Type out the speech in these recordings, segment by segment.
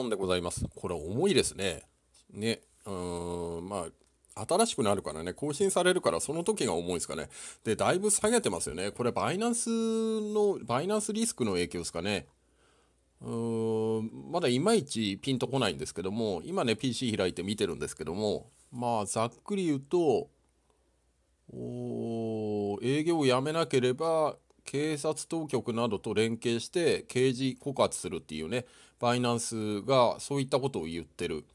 本でございます。これ重いですね。ね、うーん、まあ、新しくなるからね、更新されるから、その時が重いですかね。で、だいぶ下げてますよね。これ、バイナンスの、バイナンスリスクの影響ですかね。うーん、まだいまいちピンとこないんですけども、今ね、PC 開いて見てるんですけども、まあ、ざっくり言うと、お営業をやめなければ、警察当局などと連携して刑事告発するっていうねバイナンスがそういったことを言ってる。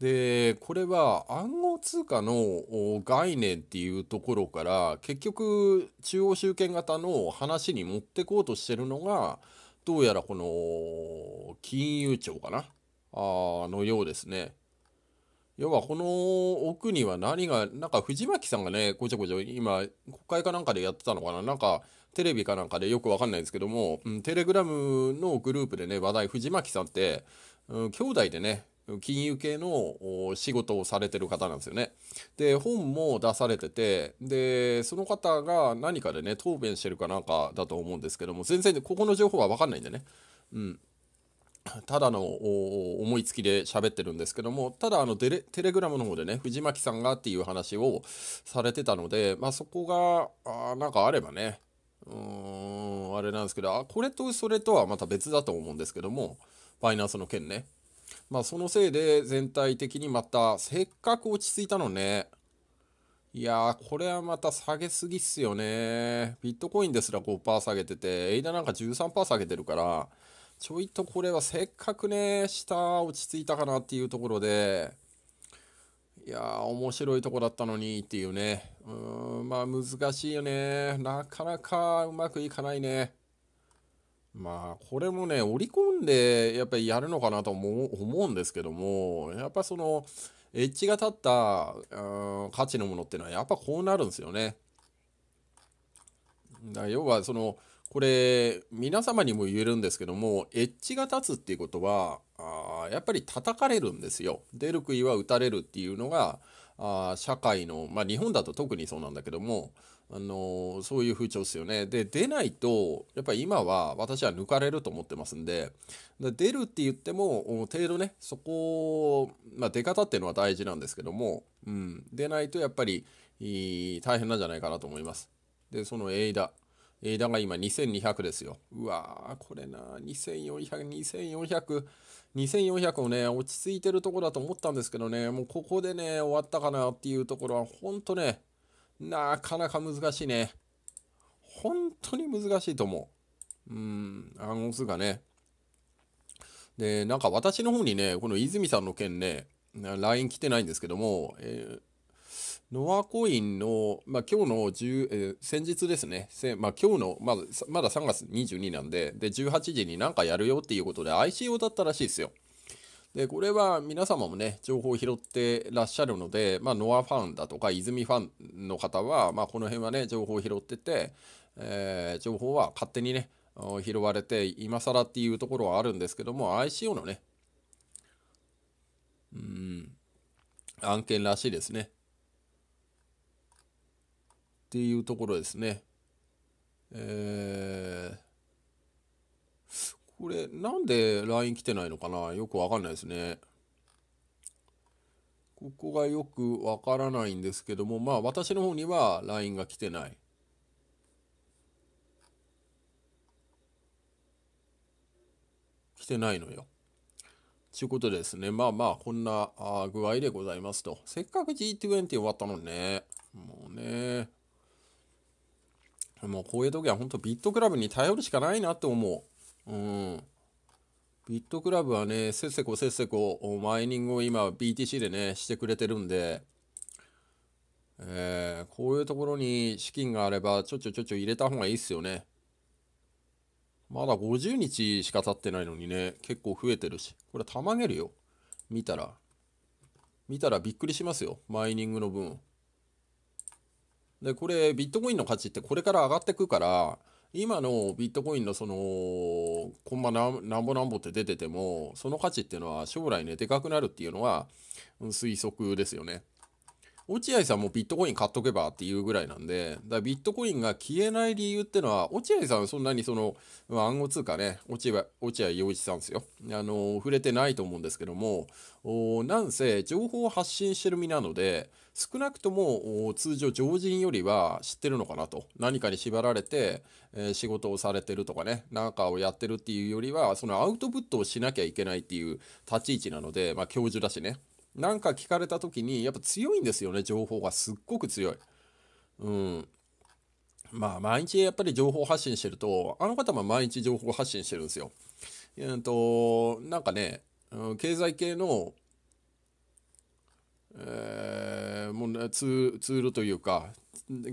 でこれは暗号通貨の概念っていうところから結局中央集権型の話に持ってこうとしてるのがどうやらこの金融庁かなあのようですね。要はこの奥には何がなんか藤巻さんがねごちゃごちゃ今国会かなんかでやってたのかななんかテレビかなんかでよくわかんないんですけども、うん、テレグラムのグループでね、話題、藤巻さんって、うん、兄弟でね、金融系の仕事をされてる方なんですよね。で、本も出されてて、で、その方が何かでね、答弁してるかなんかだと思うんですけども、全然、ここの情報はわかんないんでね。うん。ただの思いつきで喋ってるんですけども、ただあのテレグラムの方でね、藤巻さんがっていう話をされてたので、まあそこが、あなんかあればね、うんあれなんですけどあこれとそれとはまた別だと思うんですけどもファイナンスの件ねまあそのせいで全体的にまたせっかく落ち着いたのねいやこれはまた下げすぎっすよねビットコインですら5%下げててエイダなんか13%下げてるからちょいとこれはせっかくね下落ち着いたかなっていうところでいや面白いとこだったのにっていうね。うん、まあ難しいよね。なかなかうまくいかないね。まあこれもね、織り込んでやっぱりやるのかなと思うんですけども、やっぱその、エッジが立った、うん、価値のものっていうのはやっぱこうなるんですよね。だ要はその、これ皆様にも言えるんですけどもエッジが立つっていうことはあやっぱり叩かれるんですよ出る杭は打たれるっていうのがあ社会の、まあ、日本だと特にそうなんだけども、あのー、そういう風潮ですよね。で出ないとやっぱり今は私は抜かれると思ってますんで出るって言っても程度ねそこ、まあ、出方っていうのは大事なんですけども、うん、出ないとやっぱり大変なんじゃないかなと思います。でそのエイダ枝が今2200ですよ。うわー、これな、2400、2400、2400をね、落ち着いてるとこだと思ったんですけどね、もうここでね、終わったかなっていうところは、ほんとね、なかなか難しいね。本当に難しいと思う。うん、暗号数がね。で、なんか私の方にね、この泉さんの件ね、LINE 来てないんですけども、えーノアコインの、まあ、今日の10、えー、先日ですね、まあ、今日の、まだ、まだ3月22なんで、で、18時になんかやるよっていうことで ICO だったらしいですよ。で、これは皆様もね、情報を拾ってらっしゃるので、まあ、ノアファンだとか、泉ファンの方は、まあ、この辺はね、情報を拾ってて、えー、情報は勝手にね、拾われて、今更っていうところはあるんですけども、ICO のね、うん、案件らしいですね。っていうところですね。えー、これ、なんで LINE 来てないのかなよくわかんないですね。ここがよくわからないんですけども、まあ私の方には LINE が来てない。来てないのよ。ちゅうことですね。まあまあ、こんな具合でございますと。せっかく G20 終わったのね。もうね。もうこういう時は本当ビットクラブに頼るしかないなって思う。うん。ビットクラブはね、せっせこせっせこ、マイニングを今 BTC でね、してくれてるんで、えー、こういうところに資金があれば、ちょちょちょちょ入れた方がいいっすよね。まだ50日しか経ってないのにね、結構増えてるし、これたまげるよ。見たら。見たらびっくりしますよ。マイニングの分。で、これ、ビットコインの価値ってこれから上がってくから、今のビットコインのその、コンマなんぼなんぼって出てても、その価値っていうのは将来ね、でかくなるっていうのは、推測ですよね。落合さんもビットコイン買っとけばっていうぐらいなんで、だビットコインが消えない理由ってのは、落合さんそんなにその、まあ、暗号通貨ね、落合、落合陽一さんですよ。あの、触れてないと思うんですけども、おなんせ情報を発信してる身なので、少なくとも通常常人よりは知ってるのかなと。何かに縛られて、えー、仕事をされてるとかね、なんかをやってるっていうよりは、そのアウトプットをしなきゃいけないっていう立ち位置なので、まあ教授だしね。なんか聞かれた時にやっぱ強いんですよね情報がすっごく強い。うんまあ毎日やっぱり情報発信してるとあの方も毎日情報発信してるんですよ。えっとなんかね経済系の、えー、もう、ね、ツールというか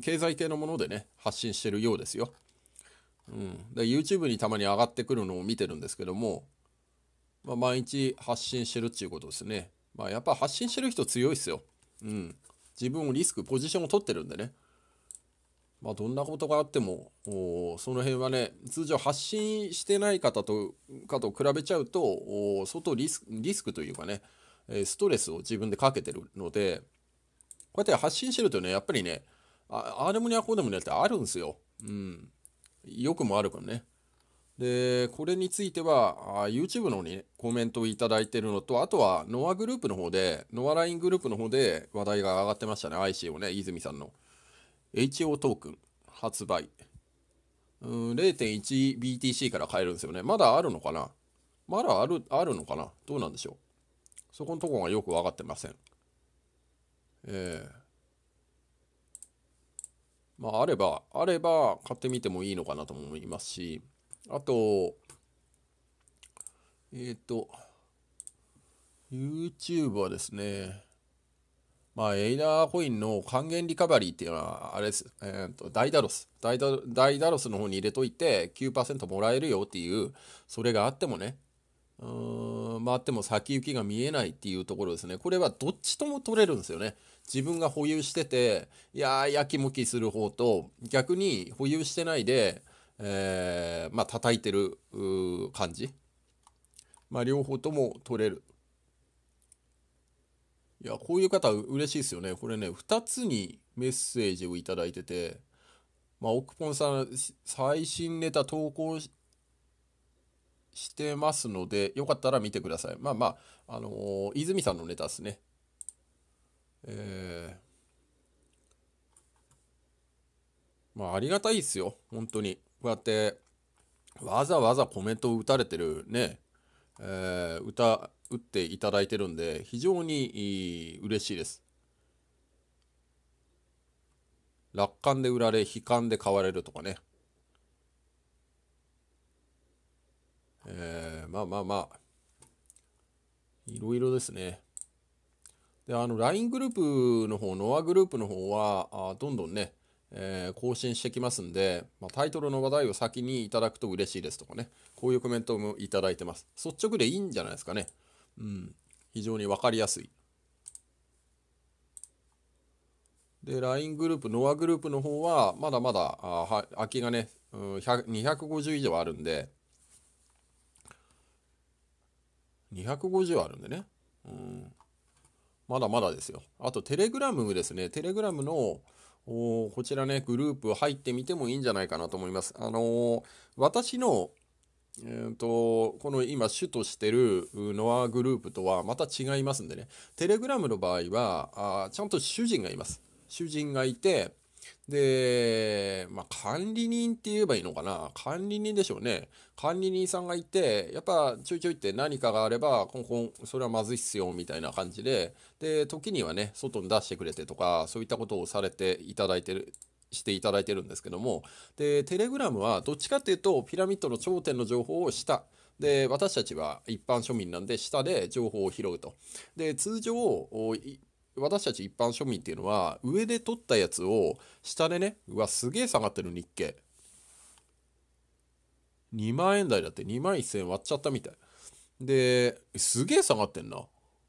経済系のものでね発信してるようですよ。うん、で YouTube にたまに上がってくるのを見てるんですけども、まあ、毎日発信してるっていうことですね。まあ、やっぱ発信してる人強いっすよ。うん。自分をリスク、ポジションを取ってるんでね。まあ、どんなことがあっても、その辺はね、通常発信してない方と、かと比べちゃうと、相当リスリスクというかね、ストレスを自分でかけてるので、こうやって発信してるとね、やっぱりね、ああれもにゃこうでもねってあるんですよ。うん。良くも悪くもね。で、これについては、YouTube の方に、ね、コメントをいただいてるのと、あとは、ノアグループの方で、ノアライングループの方で話題が上がってましたね。ICO ね、泉さんの。HO トークン発売。0.1BTC から買えるんですよね。まだあるのかなまだある、あるのかなどうなんでしょうそこのとこがよく分かってません。ええー、まあ、あれば、あれば買ってみてもいいのかなと思いますし、あと、えっ、ー、と、YouTube はですね、まあ、エイダーコインの還元リカバリーっていうのは、あれです、えっ、ー、と、ダイダロスダイダ、ダイダロスの方に入れといて9%もらえるよっていう、それがあってもね、うーん、まあっても先行きが見えないっていうところですね。これはどっちとも取れるんですよね。自分が保有してて、いやー、やきもきする方と、逆に保有してないで、えー、まあ叩いてる感じ、まあ、両方とも取れるいやこういう方嬉しいですよねこれね2つにメッセージを頂いててまあ奥本さん最新ネタ投稿してますのでよかったら見てくださいまあまああのー、泉さんのネタですねえー、まあありがたいですよ本当にこうやってわざわざコメントを打たれてるね、えー、歌打っていただいてるんで非常に嬉しいです楽観で売られ悲観で買われるとかねえー、まあまあまあいろいろですねであの LINE グループの方ノアグループの方はあどんどんねえー、更新してきますんで、まあ、タイトルの話題を先にいただくと嬉しいですとかね、こういうコメントもいただいてます。率直でいいんじゃないですかね。うん。非常に分かりやすい。で、LINE グループ、ノアグループの方は、まだまだ、あは空きがね、うん、250以上あるんで、250あるんでね。うん。まだまだですよ。あと、テレグラムですね。テレグラムの、おこちらね、グループ入ってみてもいいんじゃないかなと思います。あのー、私の、えーと、とこの今主としてるノアグループとはまた違いますんでね、テレグラムの場合は、あちゃんと主人がいます。主人がいて、で、まあ、管理人って言えばいいのかな管理人でしょうね。管理人さんがいて、やっぱちょいちょいって何かがあれば、コンコン、それはまずいっすよ、みたいな感じで、で、時にはね、外に出してくれてとか、そういったことをされていただいてる。していただいてるんですけども、で、テレグラムはどっちかっていうと、ピラミッドの頂点の情報を下。で、私たちは一般庶民なんで、下で情報を拾うと。で、通常、私たち一般庶民っていうのは上で取ったやつを下でねうわすげえ下がってる日経2万円台だって2万1000円割っちゃったみたいですげえ下がってんな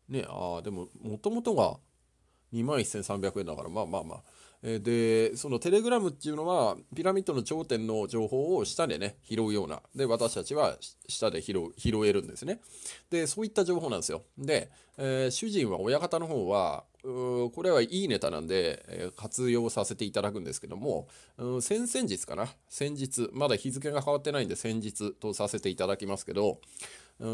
ねああでももともとが2万1300円だからまあまあまあでそのテレグラムっていうのはピラミッドの頂点の情報を下でね拾うようなで私たちは下で拾拾えるんですねでそういった情報なんですよで、えー、主人は親方の方はこれはいいネタなんで、活用させていただくんですけども、先々日かな先日、まだ日付が変わってないんで先日とさせていただきますけど、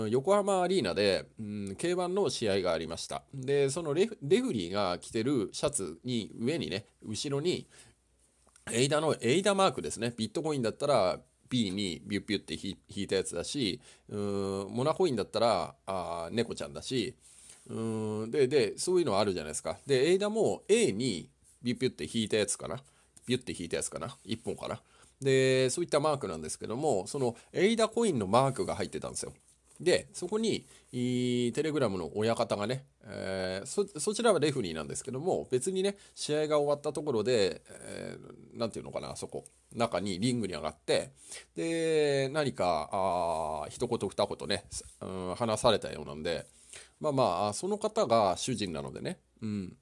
横浜アリーナで、うん、K1 の試合がありました。で、そのレフレフリーが着てるシャツに上にね、後ろに、エイダの、エイダマークですね。ビットコインだったら B にビュッビュッて引いたやつだし、うん、モナコインだったら、あ猫ちゃんだし、うんででそういうのはあるじゃないですかでエイダも A にビュッビュって引いたやつかなビュッて引いたやつかな1本かなでそういったマークなんですけどもそのエイダコインのマークが入ってたんですよでそこにテレグラムの親方がね、えー、そそちらはレフリーなんですけども別にね試合が終わったところで何、えー、て言うのかなそこ中にリングに上がってで何かあ一言二言ね、うん、話されたようなんでまあまあ、その方が主人なのでね。うん。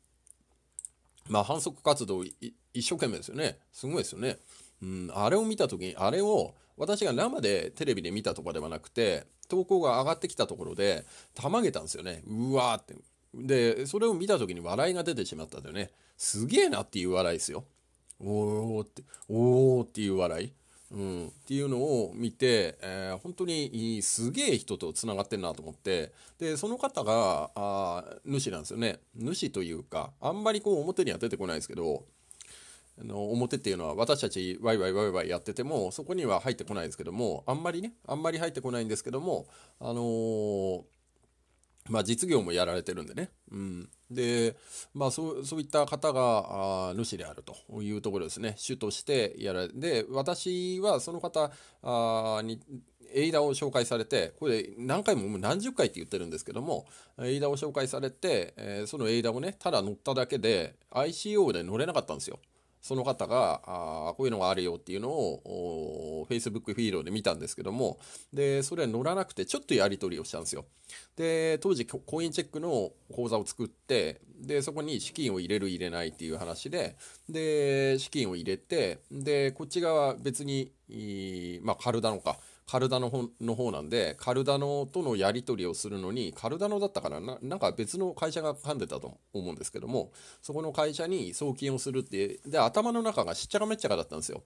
まあ、反則活動一生懸命ですよね。すごいですよね。うん、あれを見た時に、あれを私が生でテレビで見たとかではなくて、投稿が上がってきたところで、たまげたんですよね。うわーって。で、それを見た時に笑いが出てしまったんだよね。すげえなっていう笑いですよ。おーって、おーっていう笑い。うん、っていうのを見て、えー、本当にすげえ人とつながってんなと思ってでその方があ主なんですよね主というかあんまりこう表には出てこないですけどの表っていうのは私たちワイワイワイワイやっててもそこには入ってこないですけどもあんまりねあんまり入ってこないんですけどもあのー、まあ実業もやられてるんでね、うん、で、まあ、そうそういった方が主であるというところですね主としてやられで私はその方にエイダを紹介されてこれ何回ももう何十回って言ってるんですけどもエイダを紹介されて、えー、そのエイダをねただ乗っただけで ICO で乗れなかったんですよ。その方が、あこういうのがあるよっていうのを、Facebook フィードで見たんですけども、で、それは乗らなくて、ちょっとやり取りをしたんですよ。で、当時、コインチェックの口座を作って、で、そこに資金を入れる入れないっていう話で、で、資金を入れて、で、こっち側別に、まあ、カルダのか、カルダノの方なんで、カルダノとのやり取りをするのに、カルダノだったかななんか別の会社が噛んでたと思うんですけども、そこの会社に送金をするって、で、頭の中がしっちゃかめっちゃかだったんですよ。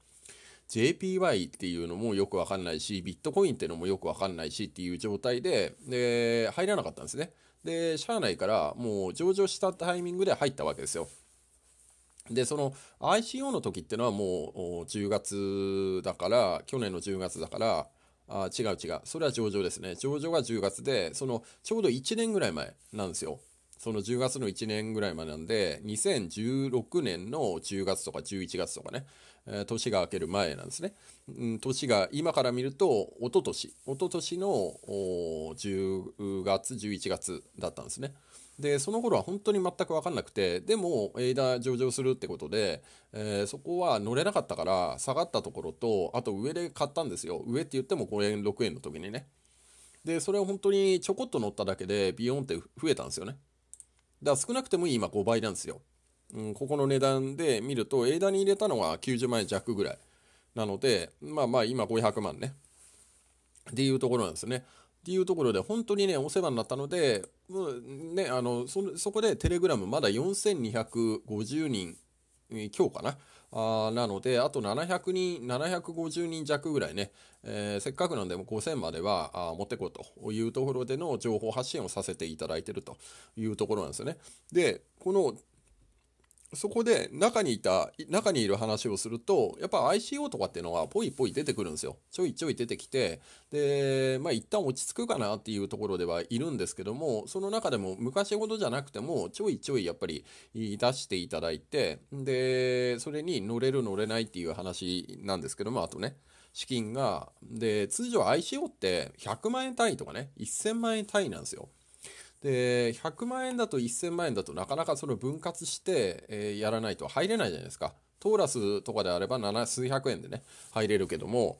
JPY っていうのもよくわかんないし、ビットコインっていうのもよくわかんないしっていう状態で、で、入らなかったんですね。で、社内からもう上場したタイミングで入ったわけですよ。で、その ICO の時ってのはもう10月だから、去年の10月だから、あ違う違う。それは上場ですね。上場が10月で、そのちょうど1年ぐらい前なんですよ。その10月の1年ぐらいまでなんで、2016年の10月とか11月とかね、えー、年が明ける前なんですね。うん、年が今から見ると、一昨年一昨年の10月、11月だったんですね。でその頃は本当に全く分かんなくてでもエイダ上場するってことで、えー、そこは乗れなかったから下がったところとあと上で買ったんですよ上って言っても5円6円の時にねでそれを本当にちょこっと乗っただけでビヨンって増えたんですよねだから少なくても今5倍なんですよ、うん、ここの値段で見るとエイダに入れたのは90万円弱ぐらいなのでまあまあ今500万ねっていうところなんですね。っていうところで本当にねお世話になったので、うね、あのそそこでテレグラムまだ4250人今日かなあなのであと700人750人弱ぐらいね、えー、せっかくなんでも5000まではあ持ってこうというところでの情報発信をさせていただいてるというところなんですよねでこのそこで中にいた、中にいる話をすると、やっぱ ICO とかっていうのはぽいぽい出てくるんですよ。ちょいちょい出てきて、で、まあ一旦落ち着くかなっていうところではいるんですけども、その中でも昔ほどじゃなくても、ちょいちょいやっぱり出していただいて、で、それに乗れる乗れないっていう話なんですけども、あとね。資金が、で、通常 ICO って100万円単位とかね、1000万円単位なんですよ。で100万円だと1000万円だとなかなかそれを分割して、えやらないと入れないじゃないですか。トーラスとかであれば数百円でね入れるけども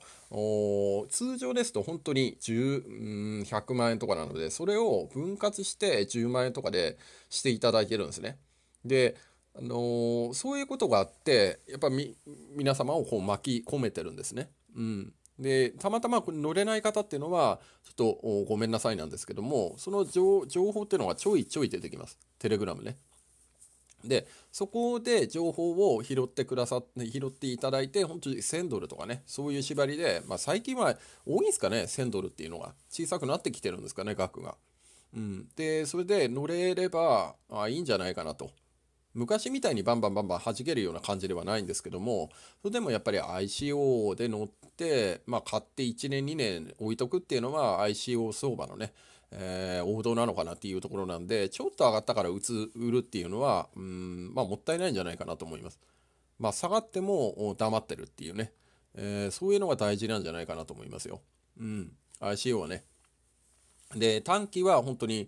通常ですと本当に10 100万円とかなのでそれを分割して10万円とかでしていただけるんですね。であのー、そういうことがあってやっぱり皆様をこう巻き込めてるんですね。うん、でたまたま乗れない方っていうのはちょっとごめんなさいなんですけどもその情報っていうのがちょいちょい出てきますテレグラムね。でそこで情報を拾ってくださって拾っていただいて本当に1000ドルとかねそういう縛りで、まあ、最近は多いんですかね1000ドルっていうのが小さくなってきてるんですかね額が。うん、でそれで乗れればあいいんじゃないかなと。昔みたいにバンバンバンバン弾けるような感じではないんですけども、それでもやっぱり ICO で乗って、まあ買って1年2年置いとくっていうのは ICO 相場のね、えー、王道なのかなっていうところなんで、ちょっと上がったから打つ、売るっていうのは、うん、まあもったいないんじゃないかなと思います。まあ下がっても黙ってるっていうね、えー、そういうのが大事なんじゃないかなと思いますよ。うん。ICO はね、で短期は本当に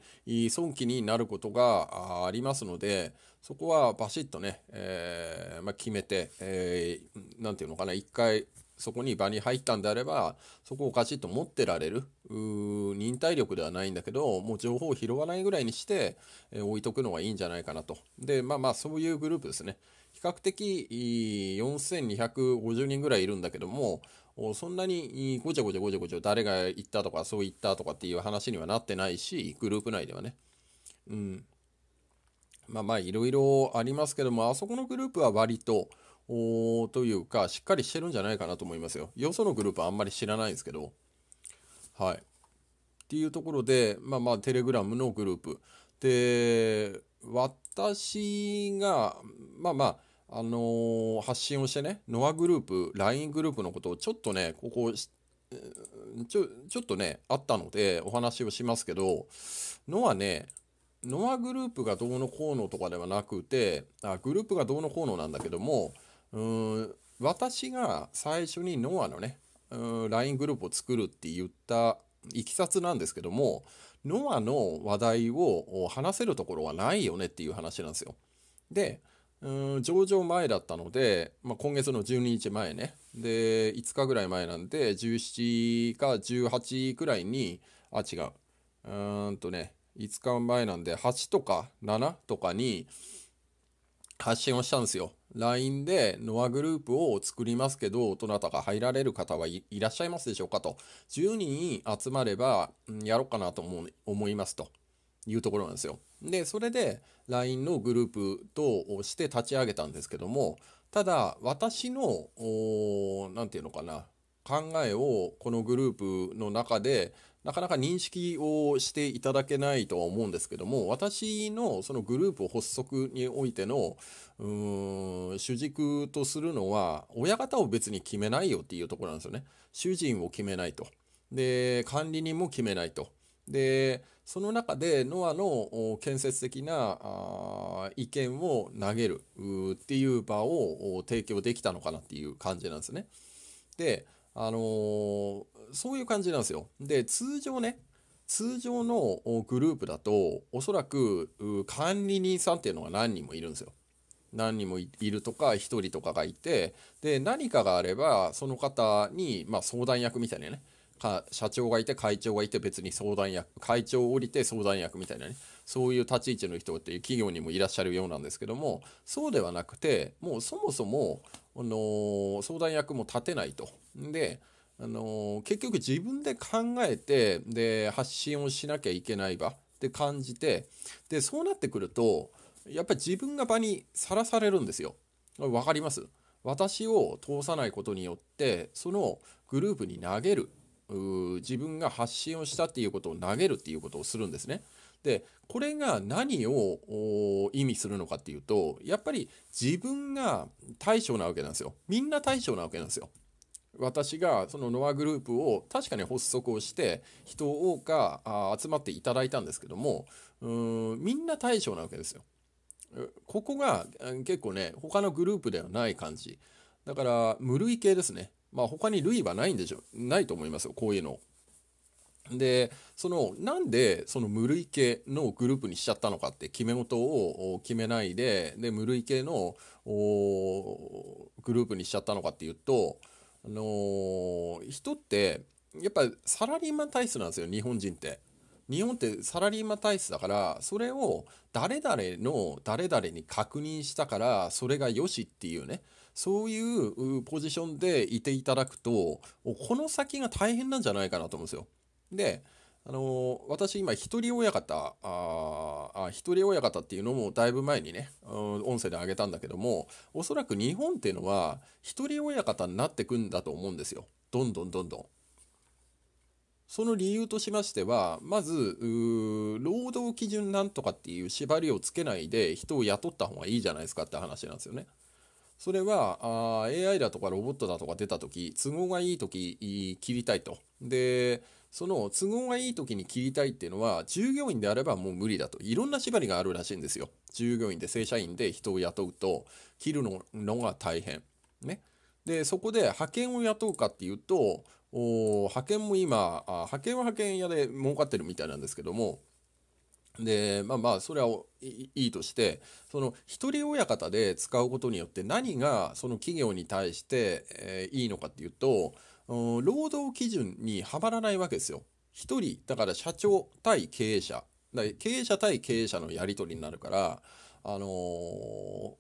損期になることがありますのでそこはバシッとね、えーまあ、決めて、えー、なんていうのかな、一回そこに場に入ったんであれば、そこをガチッと持ってられる、忍耐力ではないんだけど、もう情報を拾わないぐらいにして、えー、置いとくのがいいんじゃないかなと。で、まあまあ、そういうグループですね。比較的4250人ぐらいいるんだけども、そんなにごちゃごちゃごちゃごちゃ誰が行ったとかそう言ったとかっていう話にはなってないし、グループ内ではね。うん。まあまあいろいろありますけども、あそこのグループは割と、おというか、しっかりしてるんじゃないかなと思いますよ。よそのグループはあんまり知らないんですけど。はい。っていうところで、まあまあ、テレグラムのグループ。で、私が、まあまあ、あのー、発信をしてね、ノアグループ、LINE グループのことをちょっとね、ここ、ちょちょっとね、あったので、お話をしますけど、ノアね、ノアグループがどうのこうのとかではなくてあグループがどうのこうのなんだけどもうん私が最初にノアのね LINE グループを作るって言ったいきさつなんですけどもノアの話題を話せるところはないよねっていう話なんですよ。でうん上場前だったので、まあ、今月の12日前ねで5日ぐらい前なんで17か18くらいにあ違ううんとね5日前なんで、8とか7とかに発信をしたんですよ。LINE でノアグループを作りますけど、どなたか入られる方はいらっしゃいますでしょうかと。10人集まれば、やろうかなと思思いますというところなんですよ。で、それで LINE のグループとして立ち上げたんですけども、ただ、私の、何て言うのかな、考えをこのグループの中でなかなか認識をしていただけないとは思うんですけども、私のそのグループ発足においての、うーん、主軸とするのは、親方を別に決めないよっていうところなんですよね。主人を決めないと。で、管理人も決めないと。で、その中でノアの建設的な意見を投げるっていう場を提供できたのかなっていう感じなんですね。で、あのー、そういう感じなんですよ。で、通常ね、通常のグループだと、おそらく管理人さんっていうのが何人もいるんですよ。何人もいるとか、1人とかがいて、で、何かがあれば、その方に、まあ、相談役みたいなね、か社長がいて会長がいて別に相談役会長を降りて相談役みたいなねそういう立ち位置の人っていう企業にもいらっしゃるようなんですけどもそうではなくてもうそもそも、あのー、相談役も立てないとで、あのー、結局自分で考えてで発信をしなきゃいけない場って感じてでそうなってくるとやっぱり自分が場にさらされるんですよ。わかります私を通さないことによってそのグループに投げる自分が発信をしたっていうことを投げるっていうことをするんですね。でこれが何を意味するのかっていうとやっぱり自分が対象なわけなんですよ。みんな対象なわけなんですよ。私がそのノアグループを確かに発足をして人をか集まっていただいたんですけどもうんみんな大将なわけですよ。ここが結構ね他のグループではない感じだから無類系ですねまあ他に類はないんでしょないと思いますよこういうのでそのなんでその無類系のグループにしちゃったのかって決め事を決めないでで無類系のグループにしちゃったのかっていうとあのー、人ってやっぱサラリーマン体質なんですよ日本人って。日本ってサラリーマン体質だからそれを誰々の誰々に確認したからそれがよしっていうねそういうポジションでいていただくとこの先が大変なんじゃないかなと思うんですよ。であの私今一人親方ああ一人親方っていうのもだいぶ前にね、うん、音声であげたんだけどもおそらく日本っていうのは一人親方になってくんだと思うんですよどんどんどんどん。その理由としましてはまず労働基準なんとかっていう縛りをつけないで人を雇った方がいいじゃないですかって話なんですよね。それはあ AI だとかロボットだとか出た時都合がいい時切りたいと。でその都合がいい時に切りたいっていうのは従業員であればもう無理だといろんな縛りがあるらしいんですよ従業員で正社員で人を雇うと切るのが大変ねでそこで派遣を雇うかっていうと派遣も今派遣は派遣屋で儲かってるみたいなんですけどもでまあまあそれはいいとしてその一人親方で使うことによって何がその企業に対して、えー、いいのかっていうと労働基準にはまらないわけですよ。1人だから社長対経営者経営者対経営者のやり取りになるからあのー、こ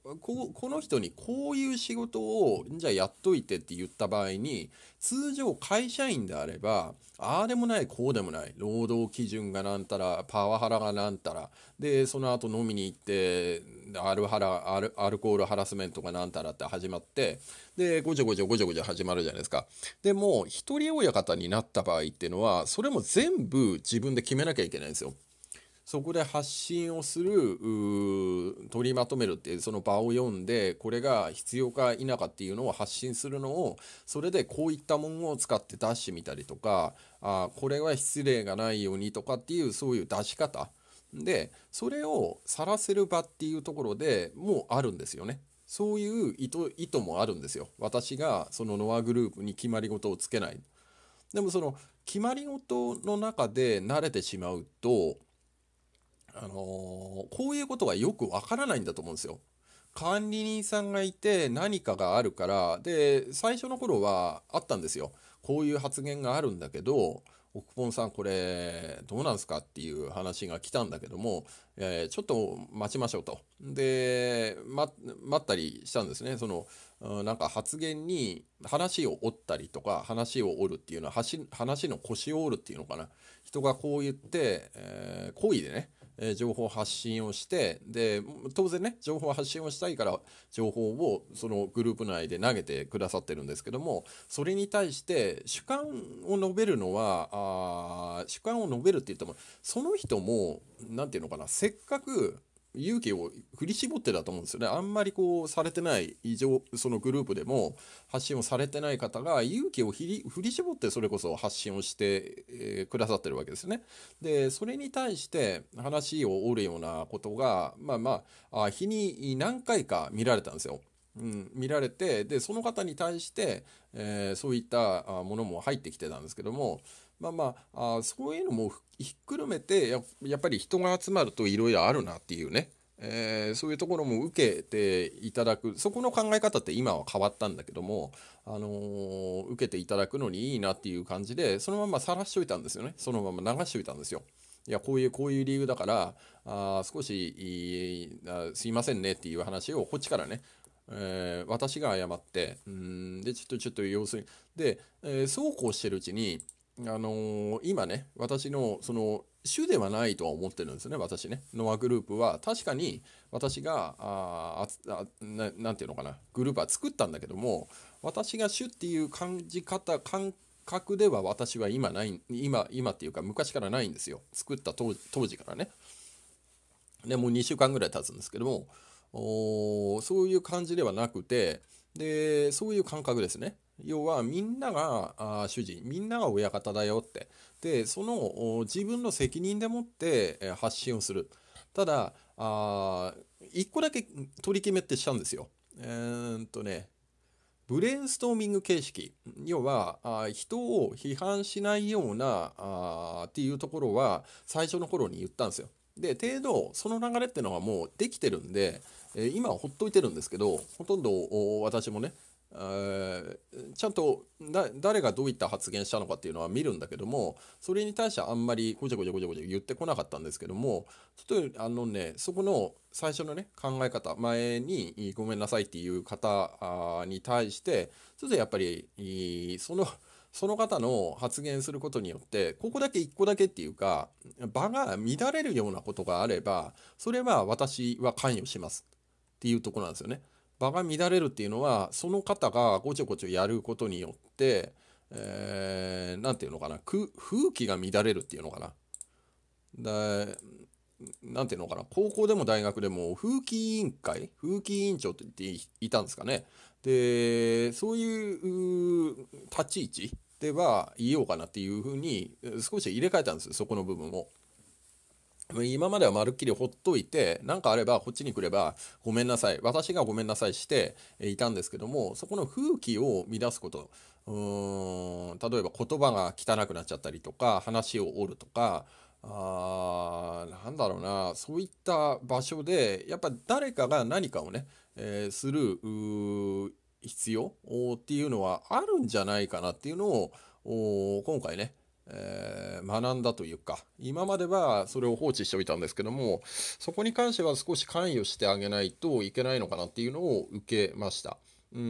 この人にこういう仕事をじゃあやっといてって言った場合に通常会社員であればああでもないこうでもない労働基準がなんたらパワハラがなんたらでその後飲みに行ってアルハラアルアルコールハラスメントがなんたらって始まってでごちゃごちゃごちゃごちゃ始まるじゃないですかでも一人親方になった場合っていうのはそれも全部自分で決めなきゃいけないんですよ。そこで発信をする取りまとめるっていうその場を読んでこれが必要か否かっていうのを発信するのをそれでこういった文言を使って出してみたりとかあこれは失礼がないようにとかっていうそういう出し方でそれを晒せる場っていうところでもうあるんですよね。そういう意図意図もあるんですよ。私がそのノアグループに決まり事をつけない。でもその決まり事の中で慣れてしまうとあのー、こういうことがよくわからないんだと思うんですよ。管理人さんがいて何かがあるから、で、最初の頃はあったんですよ。こういう発言があるんだけど、奥本さんこれどうなんすかっていう話が来たんだけども、えー、ちょっと待ちましょうと。で、ま、待ったりしたんですね。その、ん、なんか発言に話を折ったりとか、話を折るっていうのは、話の腰を折るっていうのかな。人がこう言って、えー、行為でね、え情報発信をしてで当然ね情報発信をしたいから情報をそのグループ内で投げてくださってるんですけどもそれに対して主観を述べるのはあ主観を述べるって言ってもその人も何て言うのかなせっかく勇気を振り絞ってだと思うんですよね。あんまりこうされてない異常、そのグループでも発信をされてない方が勇気を振り絞ってそれこそ発信をして、えー、くださってるわけですよね。で、それに対して話を折るようなことが、まあまあ、あ日に何回か見られたんですよ。うん、見られてでその方に対して、えー、そういったものも入ってきてたんですけどもまあまああそういうのもひっくるめてややっぱり人が集まるといろいろあるなっていうね、えー、そういうところも受けていただくそこの考え方って今は変わったんだけども、あのー、受けていただくのにいいなっていう感じでそのまま晒しといたんですよねそのまま流しておいたんですよ。いやこういうこういう理由だからあ少しすいませんねっていう話をこっちからねえー、私が謝って、うん、で、ちょっと、ちょっと様子に。で、えー、そうこうしてるうちに、あのー、今ね、私の、その、主ではないとは思ってるんですね、私ね。ノアグループは、確かに私が、ああななんていうのかな、グループは作ったんだけども、私が主っていう感じ方、感覚では私は今ない、今、今っていうか昔からないんですよ。作った当時からね。で、もう2週間ぐらい経つんですけども、おそういう感じではなくて、で、そういう感覚ですね。要はみんながあ主人みんなが親方だよってでその自分の責任でもって発信をするただあ一個だけ取り決めってしたんですよえー、っとねブレインストーミング形式要はあ人を批判しないようなあっていうところは最初の頃に言ったんですよで程度その流れってのはもうできてるんで、えー、今はほっといてるんですけどほとんど私もねちゃんと誰がどういった発言したのかっていうのは見るんだけどもそれに対してあんまりごちゃごちゃごちゃごちゃ言ってこなかったんですけどもちょっとあのねそこの最初のね考え方前にごめんなさいっていう方に対してちょっとやっぱりそのその方の発言することによってここだけ1個だけっていうか場が乱れるようなことがあればそれは私は関与しますっていうところなんですよね。場が乱れるっていうのはその方がごちょごちょやることによって何、えー、て言うのかな空気が乱れるっていうのかな。で何て言うのかな高校でも大学でも風紀委員会風紀委員長って言っていたんですかねでそういう立ち位置では言ようかなっていうふうに少し入れ替えたんですよそこの部分を。今まではまるっきりほっといて何かあればこっちに来ればごめんなさい私がごめんなさいしていたんですけどもそこの風紀を乱すことうーん例えば言葉が汚くなっちゃったりとか話を折るとかあーなんだろうなそういった場所でやっぱ誰かが何かをね、えー、する必要っていうのはあるんじゃないかなっていうのを今回ねえ学んだというか今まではそれを放置しておいたんですけどもそこに関しては少し関与してあげないといけないのかなっていうのを受けました。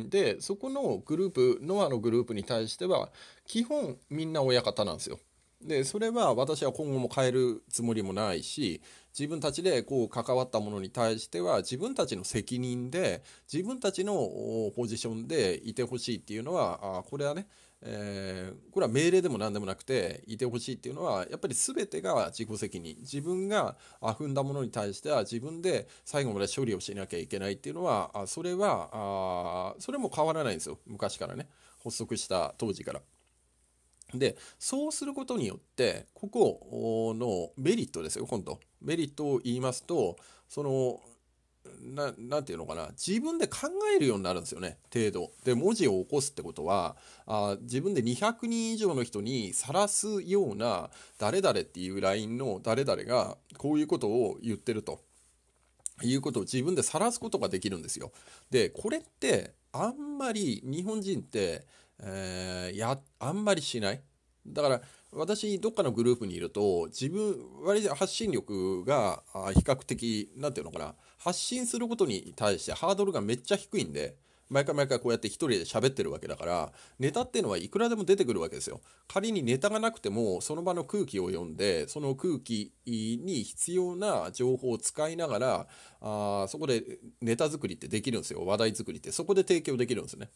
でそこのグループノアのグループに対しては基本みんな親方なんですよ。でそれは私は今後も変えるつもりもないし自分たちでこう関わったものに対しては自分たちの責任で自分たちのポジションでいてほしいっていうのはこれはねえー、これは命令でも何でもなくていてほしいっていうのはやっぱり全てが自己責任自分が踏んだものに対しては自分で最後まで処理をしなきゃいけないっていうのはそれはあそれも変わらないんですよ昔からね発足した当時から。でそうすることによってここのメリットですよ今度メリットを言いますとそのななていうのかな自分で考えるようになるんですよね程度で文字を起こすってことはあ自分で200人以上の人にさらすような誰々っていう LINE の誰々がこういうことを言ってるということを自分でさらすことができるんですよでこれってあんまり日本人って、えー、やあんまりしないだから私どっかのグループにいると自分割と発信力が比較的何て言うのかな発信することに対してハードルがめっちゃ低いんで毎回毎回こうやって一人で喋ってるわけだからネタっていうのはいくらでも出てくるわけですよ仮にネタがなくてもその場の空気を読んでその空気に必要な情報を使いながらあそこでネタ作りってできるんですよ話題作りってそこで提供できるんですね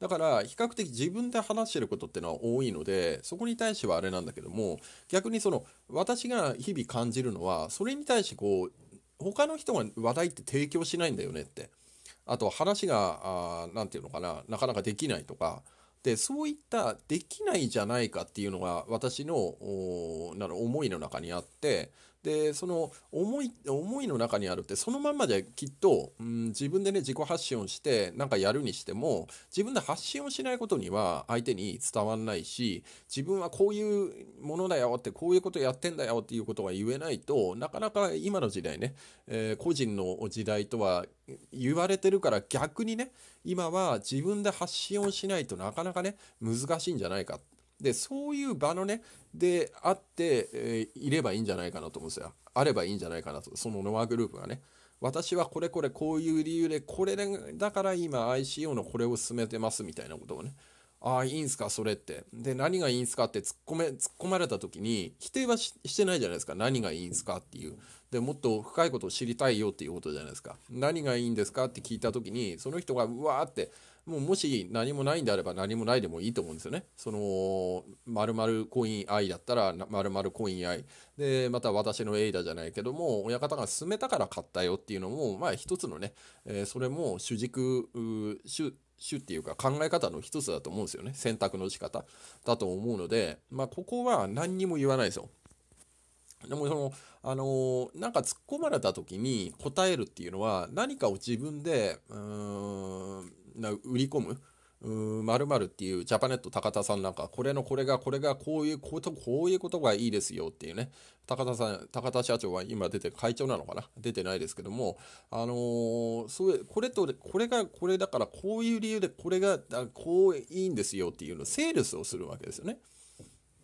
だから比較的自分で話してることってのは多いのでそこに対してはあれなんだけども逆にその私が日々感じるのはそれに対してこう他の人が話題って提供しないんだよねってあと話が何て言うのかななかなかできないとかでそういったできないじゃないかっていうのが私のなの思いの中にあってでその思い思いの中にあるってそのまんまじゃきっと、うん、自分でね自己発信をしてなんかやるにしても自分で発信をしないことには相手に伝わんないし自分はこういうものだよってこういうことやってんだよっていうことは言えないとなかなか今の時代ね、えー、個人の時代とは言われてるから逆にね今は自分で発信をしないとなかなかね難しいんじゃないかで、そういう場のね、であって、えー、いればいいんじゃないかなと思うんですよ。あればいいんじゃないかなと、そのノアグループがね。私はこれこれこういう理由で、これだから今 ICO のこれを進めてますみたいなことをね。ああ、いいんすか、それって。で、何がいいんすかって突っ込め、突っ込まれた時に、否定はしてないじゃないですか。何がいいんすかっていう。で、もっと深いことを知りたいよっていうことじゃないですか。何がいいんですかって聞いた時に、その人がうわーって、もうもし何もないんであれば何もないでもいいと思うんですよね。その、〇〇コイン愛だったら〇〇コイン愛。で、また私のエイダじゃないけども、親方が勧めたから買ったよっていうのも、まあ一つのね、えー、それも主軸、主、主っていうか考え方の一つだと思うんですよね。選択の仕方だと思うので、まあここは何にも言わないですよ。でもその、あのー、なんか突っ込まれた時に答えるっていうのは何かを自分で、うーん、な売り込む。まるっていうジャパネット高田さんなんか、これのこれが、これが、こういうこと、こういうことがいいですよっていうね、高田さん、高田社長は今出て、会長なのかな出てないですけども、あのー、そう、これと、これが、これだから、こういう理由で、これが、こういいんですよっていうの、セールスをするわけですよね。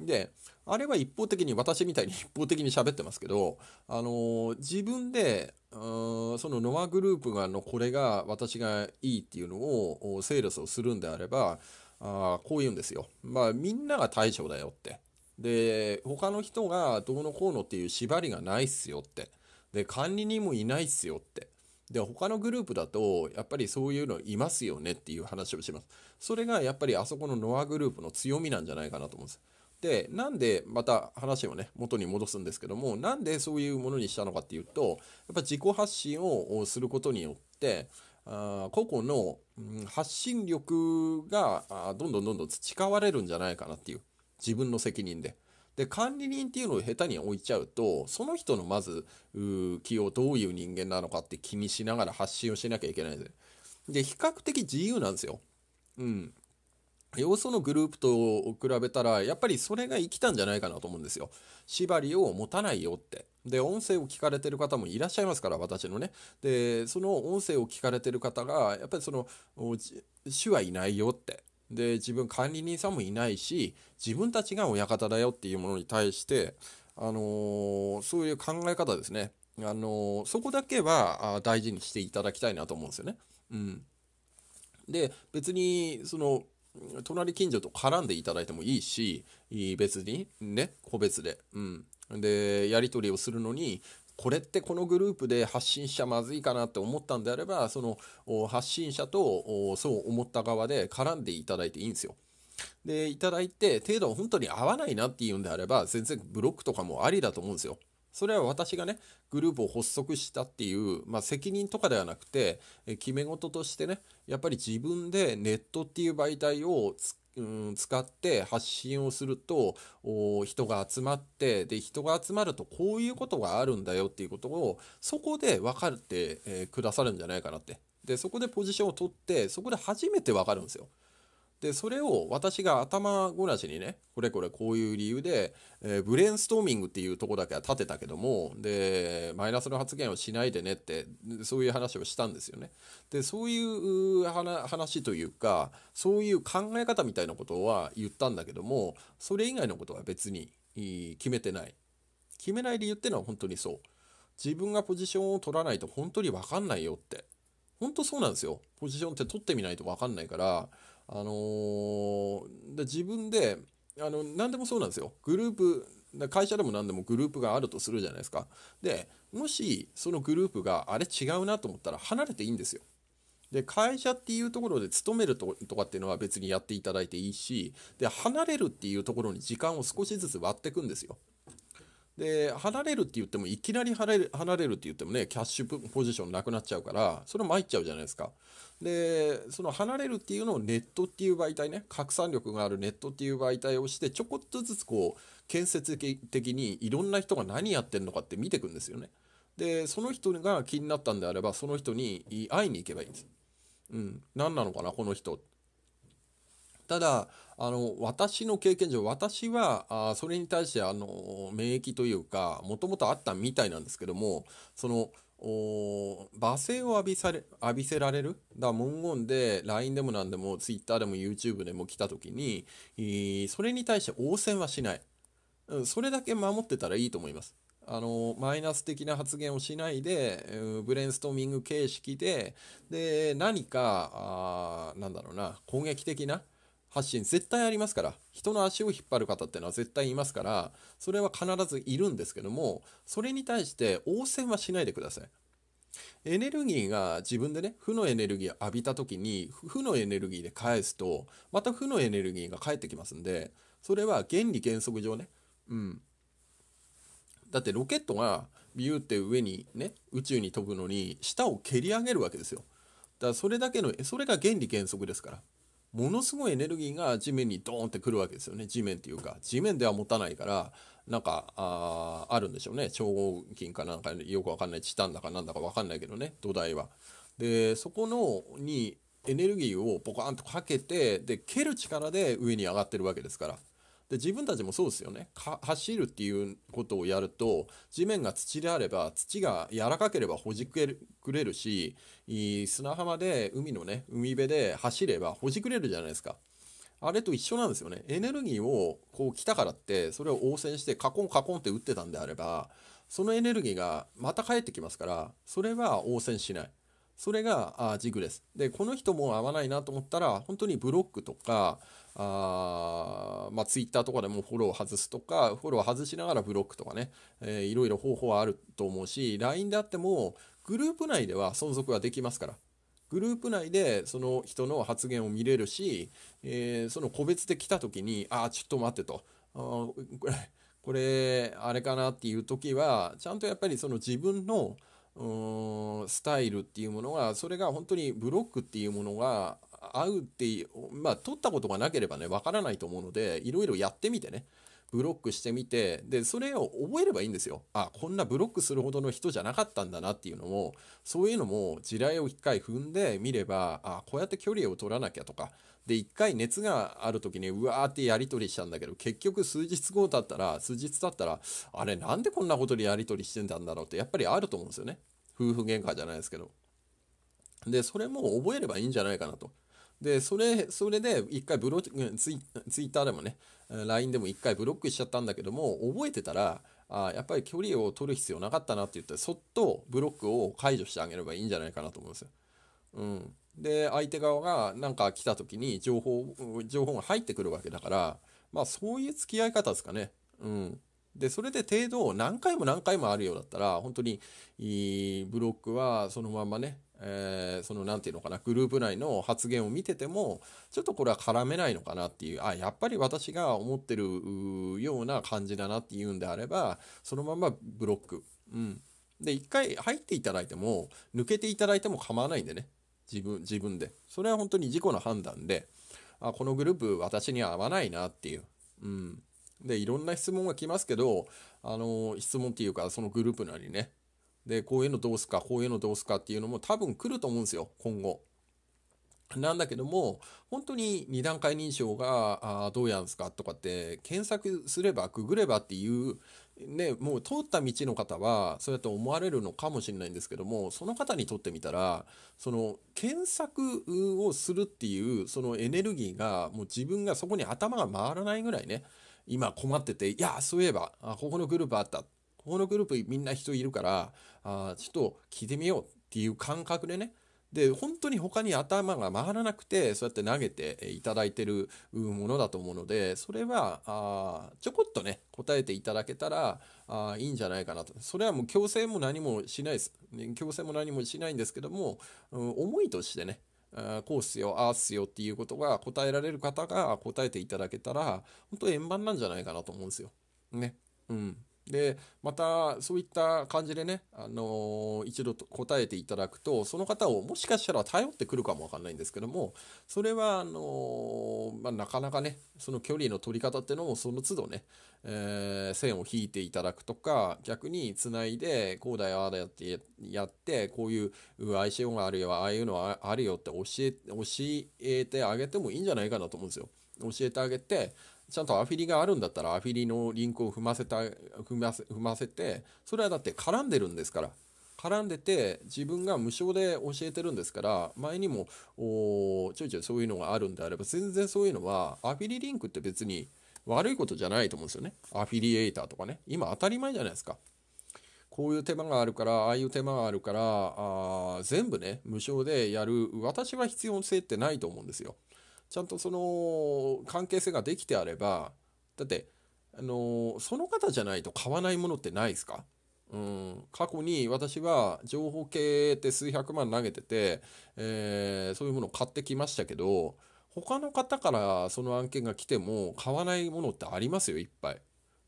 で、あれは一方的に、私みたいに一方的に喋ってますけど、あのー、自分で、そのノアグループがのこれが私がいいっていうのをセールスをするんであればあこう言うんですよ。まあみんなが大将だよって。で他の人がどうのこうのっていう縛りがないっすよって。で管理人もいないっすよって。で他のグループだとやっぱりそういうのいますよねっていう話をします。それがやっぱりあそこのノアグループの強みなんじゃないかなと思うんです。でなんでまた話をね元に戻すんですけどもなんでそういうものにしたのかっていうとやっぱ自己発信をすることによってあ個々の、ん、発信力がどんどんどんどん培われるんじゃないかなっていう自分の責任で。で管理人っていうのを下手に置いちゃうとその人のまず気をどういう人間なのかって気にしながら発信をしなきゃいけないんですで比較的自由なんですよ。うん、要素のグループと比べたら、やっぱりそれが生きたんじゃないかなと思うんですよ。縛りを持たないよって。で、音声を聞かれてる方もいらっしゃいますから、私のね。で、その音声を聞かれてる方が、やっぱりその、主はいないよって。で、自分管理人さんもいないし、自分たちが親方だよっていうものに対して、あのー、そういう考え方ですね。あのー、そこだけは大事にしていただきたいなと思うんですよね。うん。で別にその隣近所と絡んでいただいてもいいし、別にね、個別で。うん。で、やり取りをするのに、これってこのグループで発信者まずいかなって思ったんであれば、その発信者とそう思った側で絡んでいただいていいんですよ。で、いただいて、程度本当に合わないなっていうんであれば、全然ブロックとかもありだと思うんですよ。それは私がね、グループを発足したっていう、まあ、責任とかではなくて、え決め事としてね、やっぱり自分でネットっていう媒体をうん、使って発信をすると人が集まってで人が集まるとこういうことがあるんだよっていうことをそこで分かって、えー、くださるんじゃないかなってでそこでポジションを取ってそこで初めて分かるんですよ。でそれを私が頭ごなしにねこれこれこういう理由で、えー、ブレインストーミングっていうとこだけは立てたけどもでマイナスの発言をしないでねってそういう話をしたんですよね。でそういう話というかそういう考え方みたいなことは言ったんだけどもそれ以外のことは別に決めてない。決めない理由っていうのは本当にそう。自分がポジションを取らないと本当に分かんないよって。本当そうなんですよ。ポジションって取ってみないと分かんないから、あのー、自分であの何でもそうなんですよグループ会社でも何でもグループがあるとするじゃないですかでもしそのグループがあれ違うなと思ったら離れていいんですよで会社っていうところで勤めるとかっていうのは別にやっていただいていいしで離れるっていうところに時間を少しずつ割っていくんですよで離れるって言ってもいきなり離れる離れるって言ってもねキャッシュポジションなくなっちゃうからそれ参っちゃうじゃないですかでその離れるっていうのをネットっていう媒体ね拡散力があるネットっていう媒体をしてちょこっとずつこう建設的にいろんな人が何やってるのかって見てくんですよねでその人が気になったんであればその人に会いに行けばいいんですうん何なのかなこの人ただあの私の経験上私はあそれに対してあの免疫というかもともとあったみたいなんですけどもそのお罵声を浴びされ浴びせられるだ文言で LINE でも何でも Twitter でも YouTube でも来た時に、それに対して応戦はしない、うん、それだけ守ってたらいいと思いますあのマイナス的な発言をしないで、うん、ブレインストーミング形式でで何かあなんだろうな攻撃的な発信絶対ありますから人の足を引っ張る方っていうのは絶対いますからそれは必ずいるんですけどもそれに対して応戦はしないでくださいエネルギーが自分でね負のエネルギーを浴びた時に負のエネルギーで返すとまた負のエネルギーが返ってきますんでそれは原理原則上ねうんだってロケットがビューって上にね宇宙に飛ぶのに下を蹴り上げるわけですよだからそれだけのそれが原理原則ですからものすごいエネルギーが地面にドーンってくるわけですよね地面っていうか地面では持たないからなんかああるんでしょうね超合金かなんかよくわかんないチタンだかなんだかわかんないけどね土台は。でそこのにエネルギーをポカーンとかけてで蹴る力で上に上がってるわけですからで自分たちもそうですよね走るっていうことをやると地面が土であれば土が柔らかければほじくれるし砂浜で海のね海辺で走ればほじくれるじゃないですかあれと一緒なんですよねエネルギーをこう来たからってそれを応戦してカコンカコンって打ってたんであればそのエネルギーがまた返ってきますからそれは応戦しないそれがあ軸ですでこの人も合わないなと思ったら本当にブロックとかあまあ、Twitter とかでもフォロー外すとか、フォロー外しながらブロックとかね、えー、いろいろ方法はあると思うし、LINE であっても、グループ内では存続はできますから。グループ内でその人の発言を見れるし、えー、その個別で来た時に、ああ、ちょっと待ってと。あこれ、これ、あれかなっていう時は、ちゃんとやっぱりその自分の、スタイルっていうものがそれが本当にブロックっていうものが会うっていう、まあ、取ったことがなければね、わからないと思うので、いろいろやってみてね、ブロックしてみて、で、それを覚えればいいんですよ。あ、こんなブロックするほどの人じゃなかったんだなっていうのも、そういうのも地雷を一回踏んでみれば、あ、こうやって距離を取らなきゃとか、で、一回熱がある時にうわーってやり取りしたんだけど、結局数日後だったら、数日経ったら、あれ、なんでこんなことでやり取りしてたんだろうって、やっぱりあると思うんですよね。夫婦喧嘩じゃないですけど。で、それも覚えればいいんじゃないかなと。で、それ、それで一回ブロツイツイッターでもね、LINE でも一回ブロックしちゃったんだけども、覚えてたら、あやっぱり距離を取る必要なかったなって言ったら、そっとブロックを解除してあげればいいんじゃないかなと思うんですよ。うん。で、相手側がなんか来た時に情報、情報が入ってくるわけだから、まあそういう付き合い方ですかね。うん。で、それで程度何回も何回もあるようだったら、本当にブロックはそのままね、えー、その何て言うのかなグループ内の発言を見ててもちょっとこれは絡めないのかなっていうあやっぱり私が思ってるような感じだなっていうんであればそのままブロック、うん、で一回入っていただいても抜けていただいても構わないんでね自分自分でそれは本当に自己の判断であこのグループ私には合わないなっていう。うんでいろんな質問が来ますけどあの質問っていうかそのグループなりねで、こういうのどうすか、こういうのどうすかっていうのも多分来ると思うんですよ、今後。なんだけども、本当に二段階認証が、あどうやんすかとかって、検索すれば、ググればっていう、ね、もう通った道の方は、そうやって思われるのかもしれないんですけども、その方にとってみたら、その、検索をするっていう、そのエネルギーが、もう自分がそこに頭が回らないぐらいね、今困ってて、いや、そういえば、あここのグループあった。このグループみんな人いるからあちょっと聞いてみようっていう感覚でねで本当に他に頭が回らなくてそうやって投げていただいてるものだと思うのでそれはあちょこっとね答えていただけたらあいいんじゃないかなとそれはもう強制も何もしないです、強制も何もしないんですけども、うん、思いとしてねあこうっすよああっすよっていうことが答えられる方が答えていただけたら本当円盤なんじゃないかなと思うんですよねうんでまたそういった感じでね、あのー、一度答えていただくとその方をもしかしたら頼ってくるかもわかんないんですけどもそれはあのー、まあ、なかなかねその距離の取り方っていうのもその都度ね、えー、線を引いていただくとか逆につないでこうだよああだよってやってこういう ICO があるよああいうのはあるよって教え教えてあげてもいいんじゃないかなと思うんですよ。教えてあげてちゃんとアフィリがあるんだったらアフィリのリンクを踏ませた踏ませ踏ませてそれはだって絡んでるんですから絡んでて自分が無償で教えてるんですから前にもおちょいちょいそういうのがあるんであれば全然そういうのはアフィリリンクって別に悪いことじゃないと思うんですよねアフィリエイターとかね今当たり前じゃないですかこういう手間があるからああいう手間があるからあ全部ね無償でやる私は必要性ってないと思うんですよちゃんとその関係性ができてあればだってあのその方じゃないと買わないものってないですかうん、過去に私は情報系って数百万投げてて、えー、そういうものを買ってきましたけど他の方からその案件が来ても買わないものってありますよいっぱい。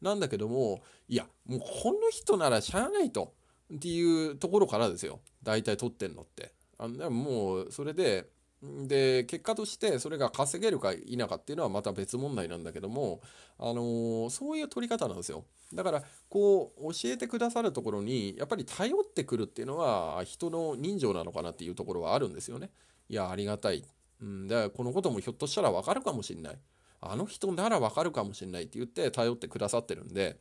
なんだけどもいやもうこの人ならしゃあないとっていうところからですよ大体取ってんのって。あでももうそれでで結果としてそれが稼げるか否かっていうのはまた別問題なんだけども、あのー、そういう取り方なんですよだからこう教えてくださるところにやっぱり頼ってくるっていうのは人の人情なのかなっていうところはあるんですよねいやありがたい、うん、だからこのこともひょっとしたら分かるかもしんないあの人なら分かるかもしんないって言って頼ってくださってるんで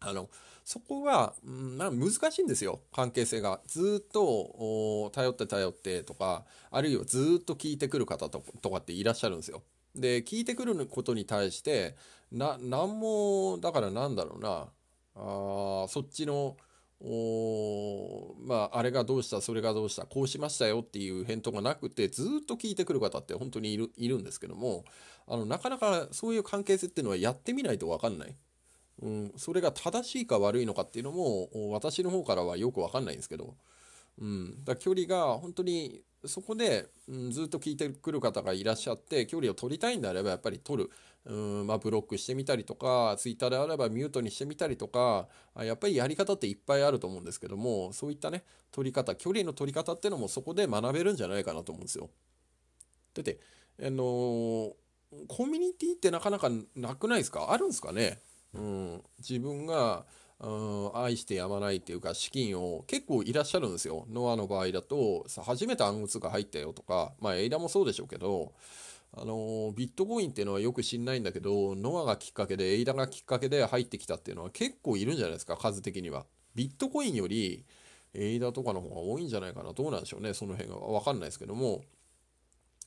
あのそこが、ん、ん難しいんですよ、関係性が。ずっと頼って頼ってとか、あるいはずっと聞いてくる方ととかっていらっしゃるんですよ。で、聞いてくることに対して、な、なんも、だからなんだろうな、あそっちの、おまあ、あれがどうした、それがどうした、こうしましたよっていう返答がなくて、ずっと聞いてくる方って本当にいるいるんですけども、あの、なかなかそういう関係性っていうのはやってみないとわかんない。うん、それが正しいか悪いのかっていうのも私の方からはよく分かんないんですけど、うん、だ距離が本当にそこで、うん、ずっと聞いてくる方がいらっしゃって距離を取りたいんであればやっぱり取る、うんまあ、ブロックしてみたりとかツイッターであればミュートにしてみたりとかやっぱりやり方っていっぱいあると思うんですけどもそういったね取り方距離の取り方っていうのもそこで学べるんじゃないかなと思うんですよ。だってあのー、コミュニティってなかなかなくないですかあるんですかねうん、自分が、うん、愛してやまないっていうか資金を結構いらっしゃるんですよノアの場合だとさ初めて暗通が入ったよとかまあエイダもそうでしょうけどあのビットコインっていうのはよく知んないんだけどノアがきっかけでエイダがきっかけで入ってきたっていうのは結構いるんじゃないですか数的には。ビットコインよりエイダとかの方が多いんじゃないかなどうなんでしょうねその辺が分かんないですけども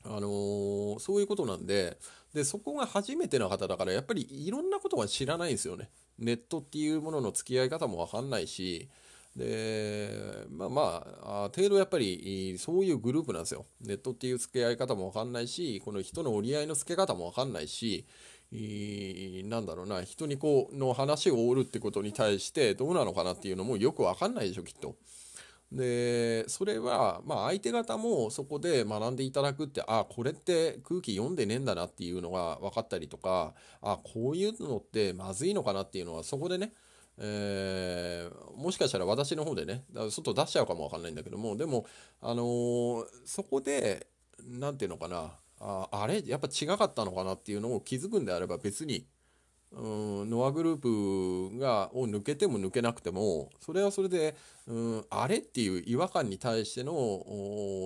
あのー、そういうことなんででそこが初めての方だからやっぱりいろんなことは知らないんですよねネットっていうものの付き合い方も分かんないしでまあまあ程度やっぱりそういうグループなんですよネットっていう付き合い方も分かんないしこの人の折り合いのつけ方も分かんないしなんだろうな人にこうの話をおるってことに対してどうなのかなっていうのもよく分かんないでしょきっと。でそれはまあ相手方もそこで学んでいただくってあこれって空気読んでねえんだなっていうのが分かったりとかあこういうのってまずいのかなっていうのはそこでねえー、もしかしたら私の方でね、外出しちゃうかもわかんないんだけども、でも、あのー、そこで、何て言うのかな、ああれやっぱ違かったのかなっていうのを気づくんであれば別にうん、ノアグループがを抜けても抜けなくてもそれはそれで、うん、あれっていう違和感に対しての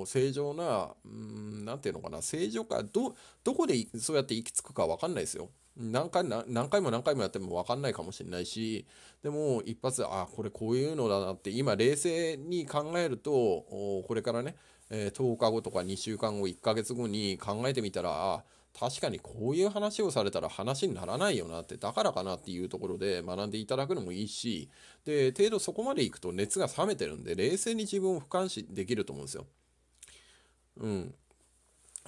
正常な何、うん、ていうのかな正常かどどこでそうやって行き着くか分かんないですよ。何回何回も何回もやっても分かんないかもしれないしでも一発あこれこういうのだなって今冷静に考えるとこれからね、えー、10日後とか2週間後1ヶ月後に考えてみたらあ確かにこういう話をされたら話にならないよなって、だからかなっていうところで学んでいただくのもいいし、で、程度そこまでいくと熱が冷めてるんで、冷静に自分を俯瞰しできると思うんですよ。うん。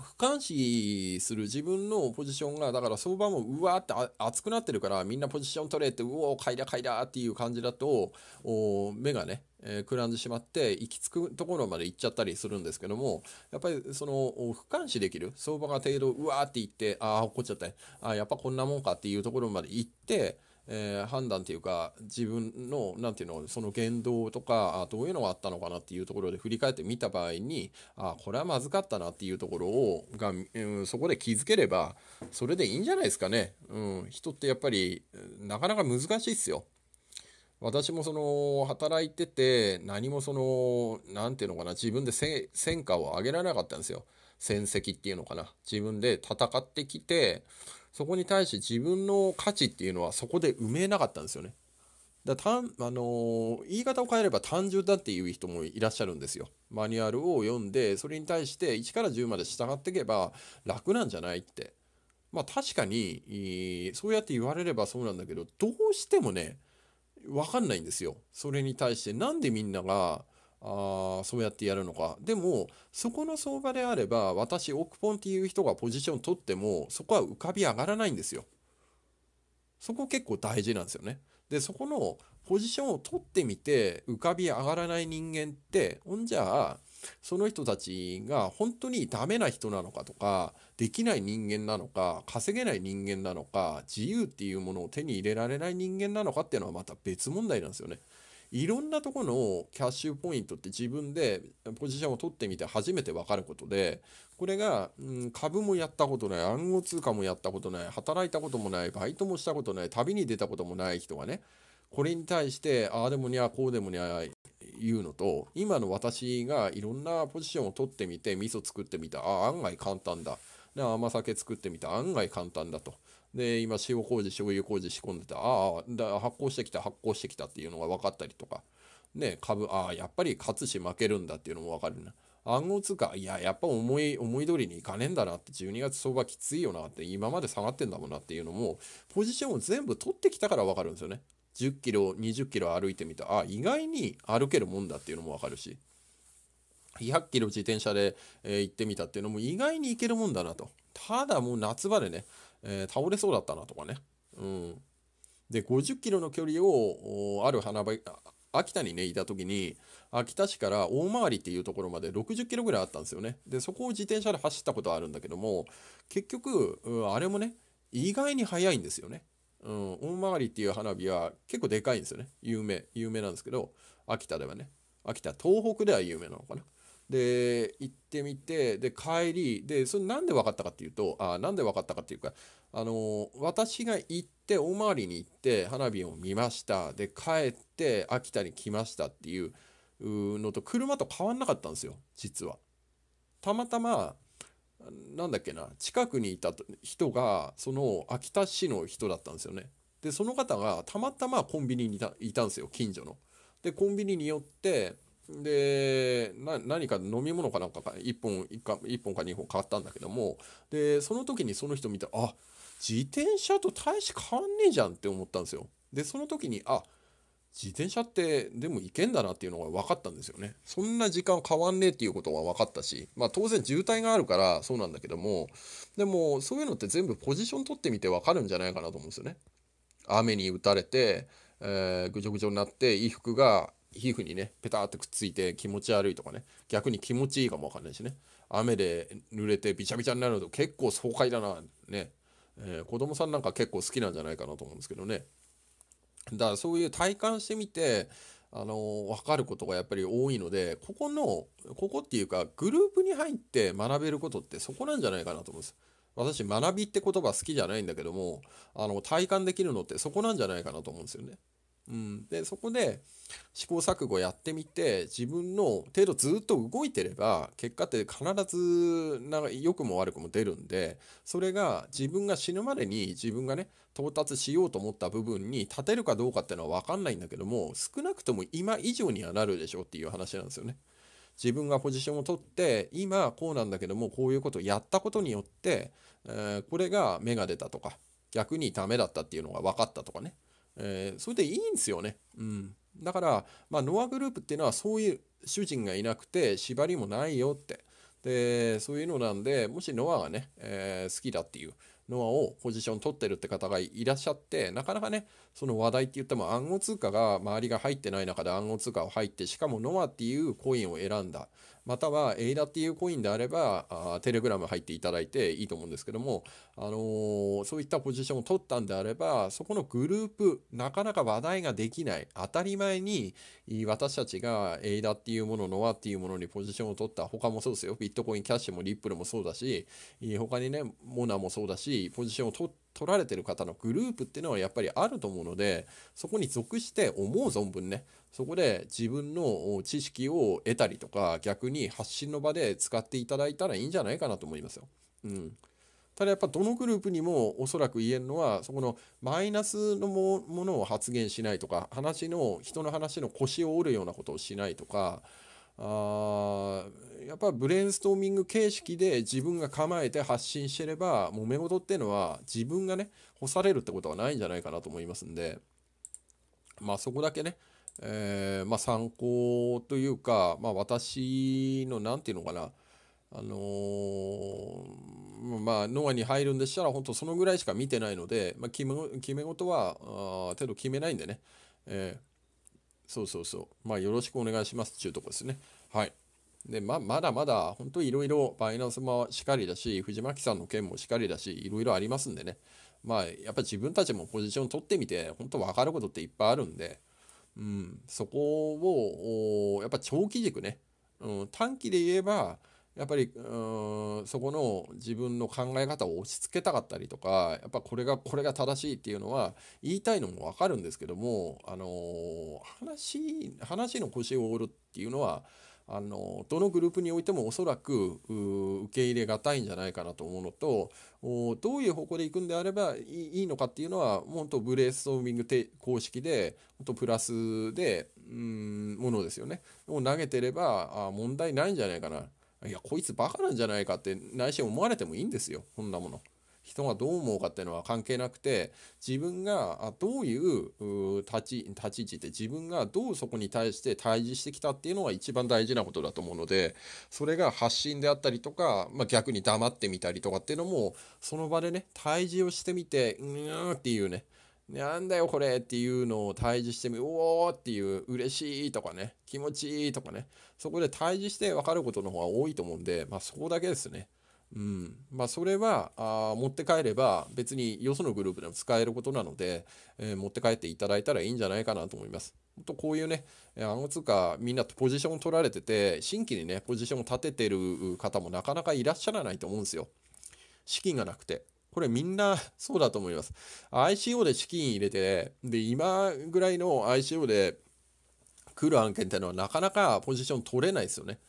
俯瞰視する自分のポジションが、だから相場もうわーって熱くなってるから、みんなポジション取れって、うおー、買いだ買いだっていう感じだと、目がね、えー、くらんでしまって、行き着くところまで行っちゃったりするんですけども、やっぱりその、俯瞰視できる、相場が程度、うわーって行って、ああ、怒っちゃった、ああ、やっぱこんなもんかっていうところまで行って、えー、判断っていうか自分の何ていうのその言動とかあどういうのがあったのかなっていうところで振り返ってみた場合にあこれはまずかったなっていうところをが、うん、そこで気づければそれでいいんじゃないですかね、うん、人ってやっぱりなかなか難しいっすよ。私もその働いてて何もその何ていうのかな自分で戦果を上げられなかったんですよ戦績っていうのかな自分で戦ってきてそこに対して自分の価値っていうのはそこで埋めなかったんですよね。だたんあのー、言い方を変えれば単純だっていう人もいらっしゃるんですよ。マニュアルを読んでそれに対して1から10まで従っていけば楽なんじゃないって。まあ確かにそうやって言われればそうなんだけどどうしてもね分かんないんですよ。それに対してなんでみんながあそうやってやるのかでもそこの相場であれば私オクポンっていう人がポジション取ってもそこは浮かび上がらないんですよそこ結構大事なんですよねでそこのポジションを取ってみて浮かび上がらない人間ってほんじゃあその人たちが本当にダメな人なのかとかできない人間なのか稼げない人間なのか自由っていうものを手に入れられない人間なのかっていうのはまた別問題なんですよね。いろんなところのキャッシュポイントって自分でポジションを取ってみて初めて分かることでこれが、うん、株もやったことない暗号通貨もやったことない働いたこともないバイトもしたことない旅に出たこともない人がねこれに対してああでもにゃこうでもにゃ言うのと今の私がいろんなポジションを取ってみて味噌作ってみたああ案外簡単だで甘酒作ってみた案外簡単だとで今塩麹醤油麹仕込んでたああ発酵してきた発酵してきたっていうのが分かったりとかね株ああやっぱり勝つし負けるんだっていうのも分かるな暗号通貨いややっぱ思い思い通りにいかねえんだなって12月相場きついよなって今まで下がってんだもんなっていうのもポジションを全部取ってきたから分かるんですよね10キロ20キロ歩いてみたあ意外に歩けるもんだっていうのも分かるし100キロ自転車で、えー、行ってみたっていうのも意外に行けるもんだなとただもう夏場でねえー、倒れそうだったなとかね。うん、で50キロの距離をある花火秋田にねいた時に秋田市から大回りっていうところまで60キロぐらいあったんですよねでそこを自転車で走ったことはあるんだけども結局あれもね意外に速いんですよね、うん、大回りっていう花火は結構でかいんですよね有名有名なんですけど秋田ではね秋田東北では有名なのかなで行ってみてで帰りでそれなんで分かったかっていうとあなんで分かったかっていうかあの私が行って大回りに行って花火を見ましたで帰って秋田に来ましたっていうのと車と変わんなかったんですよ実は。たまたまなんだっけな近くにいた人がその秋田市の人だったんですよね。でその方がたまたまコンビニにいたんですよ近所の。でコンビニに寄ってで何か飲み物かなんかか1本 ,1 か1本か2本買ったんだけどもでその時にその人見てあ自転車と大して変わんねえじゃんって思ったんですよ。でその時にあ自転車ってでも行けんだなっていうのが分かったんですよね。そんな時間変わんねえっていうことが分かったし、まあ当然渋滞があるからそうなんだけども、でもそういうのって全部ポジション取ってみて分かるんじゃないかなと思うんですよね。雨に打たれて、えー、ぐちょぐちょになって衣服が皮膚にね、ペターってくっついて気持ち悪いとかね、逆に気持ちいいかもわかんないしね、雨で濡れてびちゃびちゃになると結構爽快だな、ね、えー、子供さんなんか結構好きなんじゃないかなと思うんですけどね。だからそういう体感してみて、あのー、分かることがやっぱり多いので、ここの、ここっていうか、グループに入って学べることってそこなんじゃないかなと思うんです。私、学びって言葉好きじゃないんだけども、あの、体感できるのってそこなんじゃないかなと思うんですよね。うん、でそこで試行錯誤やってみて自分の程度ずっと動いてれば結果って必ずな良くも悪くも出るんでそれが自分が死ぬまでに自分がね到達しようと思った部分に立てるかどうかっていうのは分かんないんだけども少なくとも今以上にはなるでしょっていう話なんですよね。自分がポジションを取って今こうなんだけどもこういうことをやったことによって、えー、これが芽が出たとか逆にダメだったっていうのが分かったとかねえー、それでいいんですよね。うん、だから、まあ、ノアグループっていうのはそういう主人がいなくて縛りもないよってでそういうのなんでもしノアがね、えー、好きだっていうノアをポジション取ってるって方がいらっしゃってなかなかねその話題って言っても暗号通貨が周りが入ってない中で暗号通貨を入ってしかもノアっていうコインを選んだまたはエイダっていうコインであればあテレグラム入っていただいていいと思うんですけども、あのー、そういったポジションを取ったんであればそこのグループなかなか話題ができない当たり前に私たちがエイダっていうものノアっていうものにポジションを取った他もそうですよビットコインキャッシュもリップルもそうだし他にねモナもそうだしポジションを取って取られてる方のグループっていうのはやっぱりあると思うのでそこに属して思う存分ねそこで自分の知識を得たりとか逆に発信の場で使っていただいたらいいんじゃないかなと思いますよ。うん、ただやっぱどのグループにもおそらく言えるのはそこのマイナスのものを発言しないとか話の人の話の腰を折るようなことをしないとかあやっぱブレインストーミング形式で自分が構えて発信してれば揉め事っていうのは自分がね干されるってことはないんじゃないかなと思いますんでまあそこだけねえー、まあ、参考というか、まあ、私の何て言うのかなあのー、まあノアに入るんでしたら本当そのぐらいしか見てないので、まあ、決め決め事はあ程度決めないんでね、えー、そうそうそうまあよろしくお願いしますっていうとこですねはいでままだまだ本当いろいろバイナンスもしかりだし藤巻さんの件もしかりだしいろいろありますんでねまあやっぱ自分たちもポジション取ってみて本当分かることっていっぱいあるんでうん、そこをやっぱ長期軸ね、うん、短期で言えばやっぱりうんそこの自分の考え方を押し付けたかったりとかやっぱこれがこれが正しいっていうのは言いたいのも分かるんですけども、あのー、話話の腰を折るっていうのはあのどのグループにおいてもおそらく受け入れがたいんじゃないかなと思うのとどういう方向で行くんであればいいのかっていうのは本当ブレーストーミング公式で本とプラスでうんものですよねを投げてればあ問題ないんじゃないかないやこいつバカなんじゃないかって内心思われてもいいんですよこんなもの。人がどう思うかっていうのは関係なくて自分がどういう立ち立ち位置で自分がどうそこに対して対峙してきたっていうのが一番大事なことだと思うのでそれが発信であったりとか、まあ、逆に黙ってみたりとかっていうのもその場でね対峙をしてみてうーんっていうねなんだよこれっていうのを対峙してみ、おおっていう嬉しいとかね、気持ちいいとかね、そこで対峙して分かることの方が多いと思うんで、まあそこだけですね。うんまあ、それはあ持って帰れば別によそのグループでも使えることなので、えー、持って帰っていただいたらいいんじゃないかなと思います。とこういうね、暗号通貨みんなポジション取られてて新規にねポジションを立ててる方もなかなかいらっしゃらないと思うんですよ。資金がなくて。これみんな そうだと思います。ICO で資金入れて、で、今ぐらいの ICO で来る案件っていうのはなかなかポジション取れないですよね。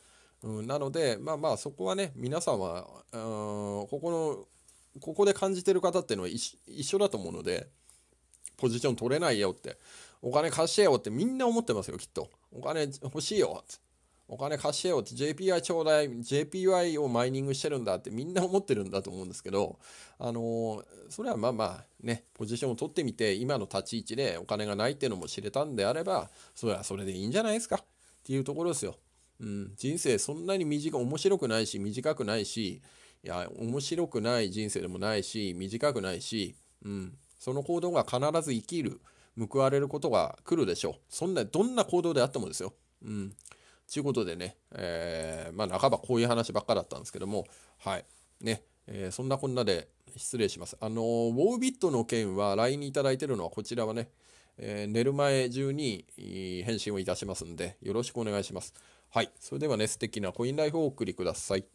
うん、なのでまあまあそこはね皆さんはここのここで感じてる方っていうのは一緒だと思うのでポジション取れないよってお金貸してよってみんな思ってますよきっとお金欲しいよってお金貸してよって JPY ちょうだい JPY をマイニングしてるんだってみんな思ってるんだと思うんですけどあのそれはまあまあねポジションを取ってみて今の立ち位置でお金がないっていうのも知れたんであればそれはそれでいいんじゃないですかっていうところですよ。うん、人生そんなに短面白くないし短くないしいや面白くない人生でもないし短くないし、うん、その行動が必ず生きる報われることが来るでしょうそんなどんな行動であってもですよ。うんちゅうことでね、えー、まあ、半ばこういう話ばっかだったんですけども、はい。ね、えー、そんなこんなで失礼します。あのウォービットの件は LINE いただいてるのはこちらはね、えー、寝る前中に返信をいたしますんで、よろしくお願いします。はい。それではね、素敵なコインライフをお送りください。